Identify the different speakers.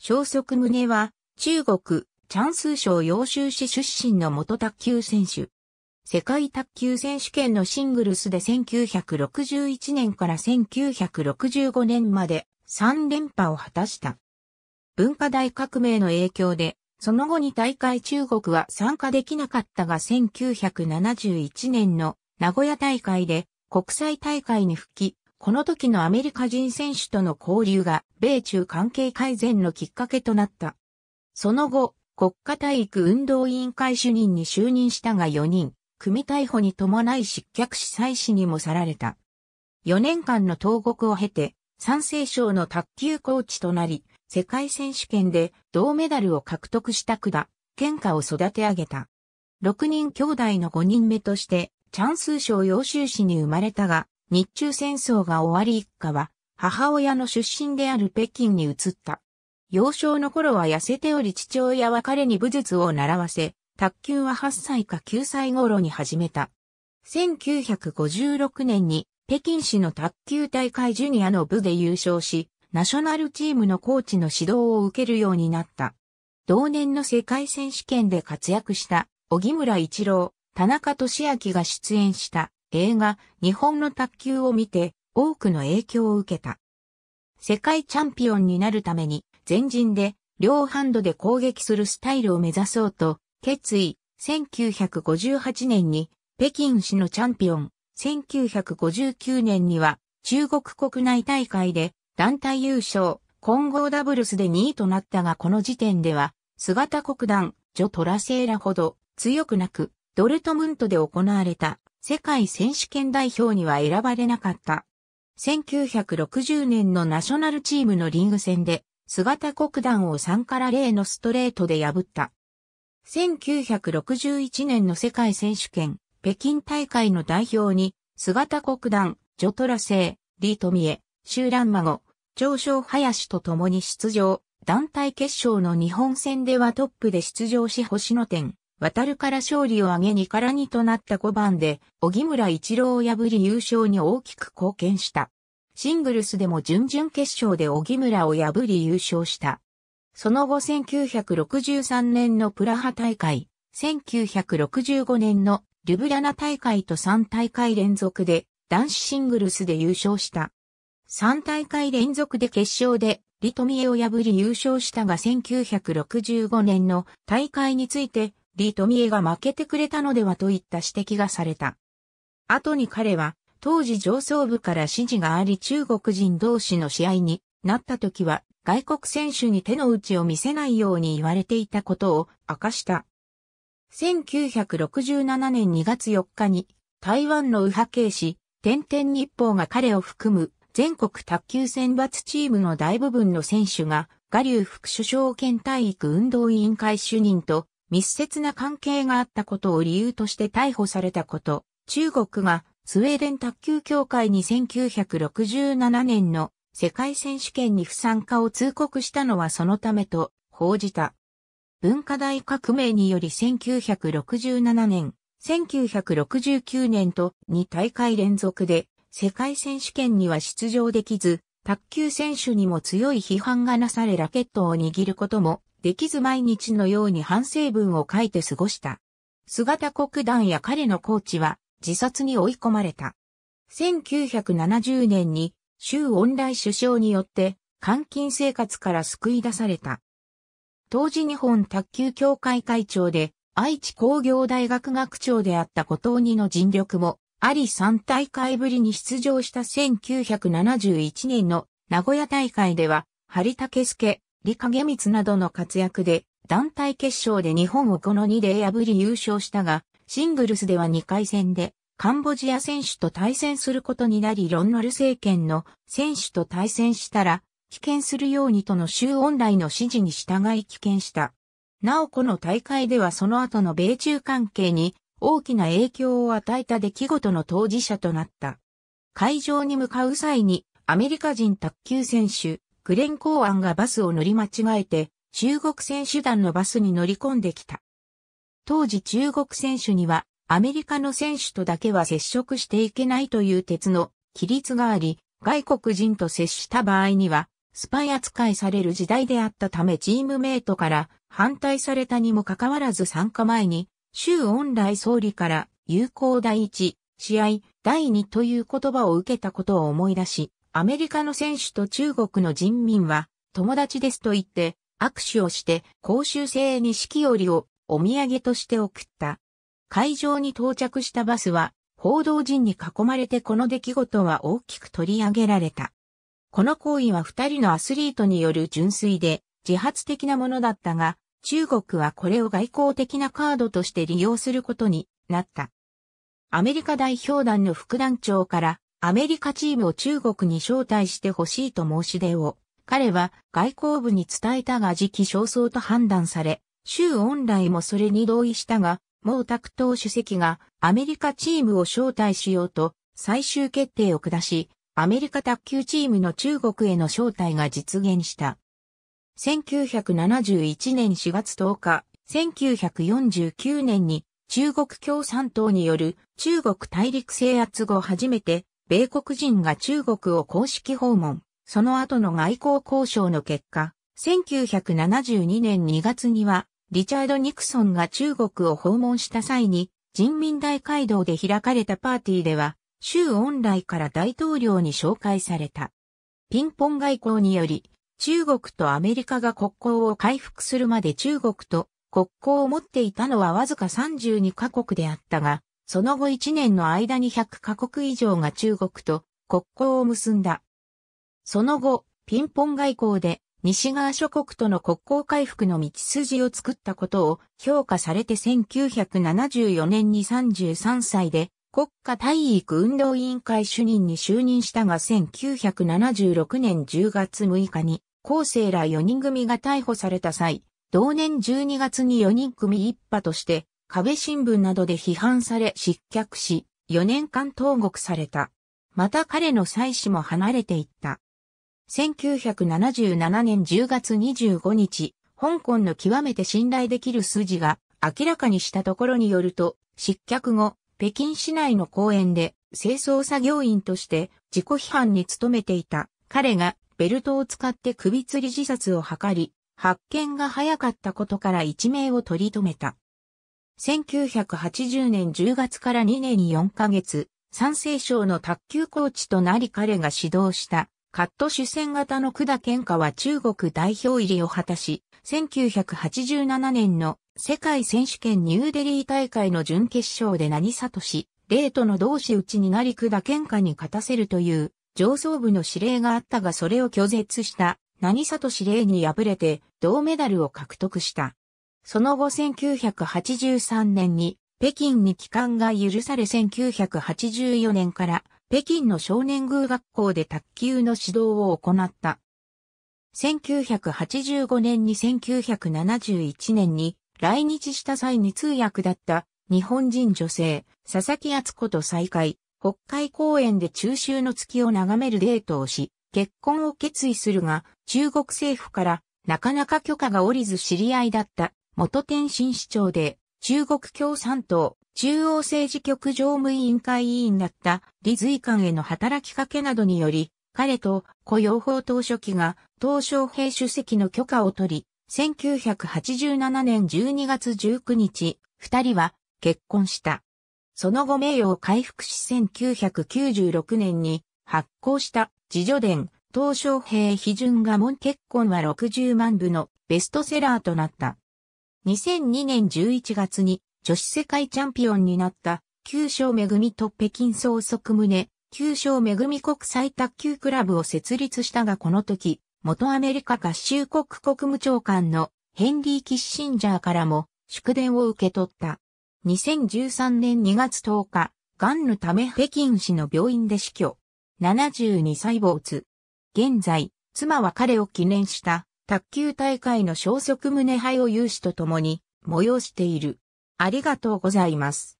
Speaker 1: 消息胸は、中国、チャンス省揚州市出身の元卓球選手。世界卓球選手権のシングルスで1961年から1965年まで3連覇を果たした。文化大革命の影響で、その後に大会中国は参加できなかったが1971年の名古屋大会で国際大会に復帰、この時のアメリカ人選手との交流が米中関係改善のきっかけとなった。その後、国家体育運動委員会主任に就任したが4人、組逮捕に伴い失脚し妻子にもさられた。4年間の投獄を経て、山西省の卓球コーチとなり、世界選手権で銅メダルを獲得した久田、喧嘩を育て上げた。6人兄弟の5人目として、チャンス賞省揚州市に生まれたが、日中戦争が終わり一家は、母親の出身である北京に移った。幼少の頃は痩せており父親は彼に武術を習わせ、卓球は8歳か9歳頃に始めた。1956年に北京市の卓球大会ジュニアの部で優勝し、ナショナルチームのコーチの指導を受けるようになった。同年の世界選手権で活躍した、小木村一郎、田中俊明が出演した、映画、日本の卓球を見て、多くの影響を受けた。世界チャンピオンになるために、前陣で、両ハンドで攻撃するスタイルを目指そうと、決意、1958年に、北京市のチャンピオン、1959年には、中国国内大会で、団体優勝、混合ダブルスで2位となったがこの時点では、姿国団、ジョ・トラセーラほど、強くなく、ドルトムントで行われた世界選手権代表には選ばれなかった。1960年のナショナルチームのリーグ戦で、姿国団を3から0のストレートで破った。1961年の世界選手権、北京大会の代表に、姿国団、ジョトラ製、リートミエ、シューランマゴ、長昇林と共に出場、団体決勝の日本戦ではトップで出場し星野点、渡るから勝利を挙げ2から2となった5番で、荻村一郎を破り優勝に大きく貢献した。シングルスでも準々決勝で荻村を破り優勝した。その後1963年のプラハ大会、1965年のルブラナ大会と3大会連続で男子シングルスで優勝した。3大会連続で決勝でリトミエを破り優勝したが1965年の大会についてリトミエが負けてくれたのではといった指摘がされた。後に彼は、当時上層部から指示があり中国人同士の試合になった時は、外国選手に手の内を見せないように言われていたことを明かした。1967年2月4日に、台湾の右派警視、天天日報が彼を含む全国卓球選抜チームの大部分の選手が、我流副首相兼体育運動委員会主任と密接な関係があったことを理由として逮捕されたこと、中国がスウェーデン卓球協会に1967年の世界選手権に不参加を通告したのはそのためと報じた。文化大革命により1967年、1969年と2大会連続で世界選手権には出場できず、卓球選手にも強い批判がなされラケットを握ることもできず毎日のように反省文を書いて過ごした。菅田国団や彼のコーチは自殺に追い込まれた。1970年に州恩来首相によって監禁生活から救い出された。当時日本卓球協会会長で愛知工業大学学長であった後藤二の尽力もあり3大会ぶりに出場した1971年の名古屋大会では、張竹助、李影光などの活躍で、団体決勝で日本をこの2で破り優勝したが、シングルスでは2回戦で、カンボジア選手と対戦することになりロンナル政権の選手と対戦したら、棄権するようにとの州オンラインの指示に従い棄権した。なおこの大会ではその後の米中関係に大きな影響を与えた出来事の当事者となった。会場に向かう際にアメリカ人卓球選手グレン・コーアンがバスを乗り間違えて、中国選手団のバスに乗り込んできた。当時中国選手には、アメリカの選手とだけは接触していけないという鉄の規律があり、外国人と接した場合には、スパイ扱いされる時代であったためチームメイトから反対されたにもかかわらず参加前に、周恩来総理から友好第一、試合、第二という言葉を受けたことを思い出し、アメリカの選手と中国の人民は友達ですと言って握手をして公衆性に四季折をお土産として送った。会場に到着したバスは報道陣に囲まれてこの出来事は大きく取り上げられた。この行為は二人のアスリートによる純粋で自発的なものだったが、中国はこれを外交的なカードとして利用することになった。アメリカ代表団の副団長からアメリカチームを中国に招待してほしいと申し出を、彼は外交部に伝えたが時期尚早と判断され、周恩来もそれに同意したが、毛沢東主席がアメリカチームを招待しようと最終決定を下し、アメリカ卓球チームの中国への招待が実現した。1971年4月10日、1949年に中国共産党による中国大陸制圧後初めて米国人が中国を公式訪問、その後の外交交渉の結果、1972年2月には、リチャード・ニクソンが中国を訪問した際に、人民大会堂で開かれたパーティーでは、州恩来から大統領に紹介された。ピンポン外交により、中国とアメリカが国交を回復するまで中国と国交を持っていたのはわずか32カ国であったが、その後1年の間に100カ国以上が中国と国交を結んだ。その後、ピンポン外交で西側諸国との国交回復の道筋を作ったことを評価されて1974年に33歳で国家体育運動委員会主任に就任したが1976年10月6日に後世ら4人組が逮捕された際、同年12月に4人組一派として壁新聞などで批判され失脚し、4年間投獄された。また彼の妻子も離れていった。1977年10月25日、香港の極めて信頼できる筋が明らかにしたところによると、失脚後、北京市内の公園で清掃作業員として自己批判に努めていた彼がベルトを使って首吊り自殺を図り、発見が早かったことから一命を取り留めた。1980年10月から2年4ヶ月、山西省の卓球コーチとなり彼が指導したカット主戦型の管健嘩は中国代表入りを果たし、1987年の世界選手権ニューデリー大会の準決勝で何里氏、レートの同士打ちになり管健嘩に勝たせるという上層部の指令があったがそれを拒絶した何里氏令に敗れて銅メダルを獲得した。その後1983年に北京に帰還が許され1984年から北京の少年宮学校で卓球の指導を行った。1985年に1971年に来日した際に通訳だった日本人女性佐々木敦子と再会、北海公園で中秋の月を眺めるデートをし、結婚を決意するが中国政府からなかなか許可が下りず知り合いだった元天津市長で、中国共産党、中央政治局常務委員会委員だった李瑞官への働きかけなどにより、彼と雇用法当初期が、東小平主席の許可を取り、1987年12月19日、二人は結婚した。その後名誉を回復し1996年に発行した自助伝、東小平批准我門結婚は60万部のベストセラーとなった。2002年11月に女子世界チャンピオンになった九章恵と北京総則宗、九章恵国際卓球クラブを設立したがこの時、元アメリカ合衆国国務長官のヘンリー・キッシンジャーからも祝電を受け取った。2013年2月10日、癌のため北京市の病院で死去。72歳没。現在、妻は彼を記念した卓球大会の消息胸杯を有志と共に催している。ありがとうございます。